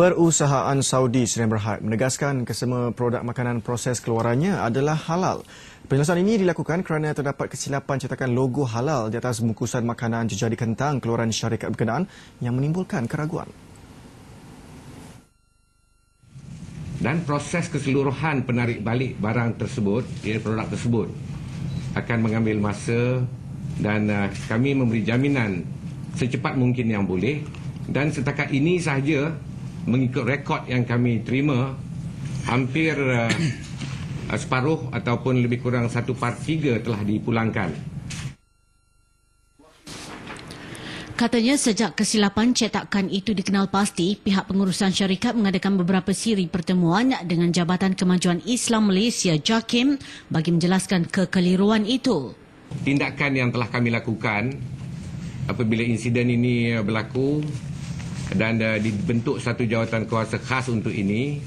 Perusahaan Saudi Serian Berhad menegaskan kesemua produk makanan proses keluarannya adalah halal. Penjelasan ini dilakukan kerana terdapat kesilapan cetakan logo halal di atas bungkusan makanan jejari kentang keluaran syarikat berkenaan yang menimbulkan keraguan. Dan proses keseluruhan penarik balik barang tersebut, ya, produk tersebut, akan mengambil masa dan uh, kami memberi jaminan secepat mungkin yang boleh dan setakat ini sahaja mengikut rekod yang kami terima hampir uh, separuh ataupun lebih kurang 1/3 telah dipulangkan. Katanya sejak kesilapan cetakan itu dikenal pasti, pihak pengurusan syarikat mengadakan beberapa siri pertemuan dengan Jabatan Kemajuan Islam Malaysia JAKIM bagi menjelaskan kekeliruan itu. Tindakan yang telah kami lakukan apabila insiden ini berlaku dan uh, dibentuk satu jawatan kuasa khas untuk ini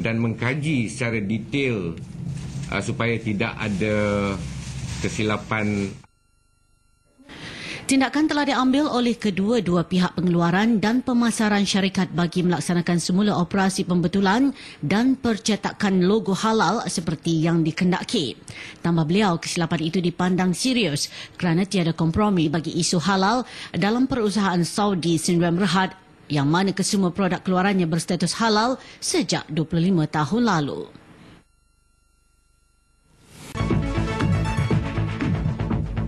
dan mengkaji secara detail uh, supaya tidak ada kesilapan Tindakan telah diambil oleh kedua-dua pihak pengeluaran dan pemasaran syarikat bagi melaksanakan semula operasi pembetulan dan percetakan logo halal seperti yang dikendaki. Tambah beliau, kesilapan itu dipandang serius kerana tiada kompromi bagi isu halal dalam perusahaan Saudi Sindrom Rehat yang mana kesemua produk keluarannya berstatus halal sejak 25 tahun lalu.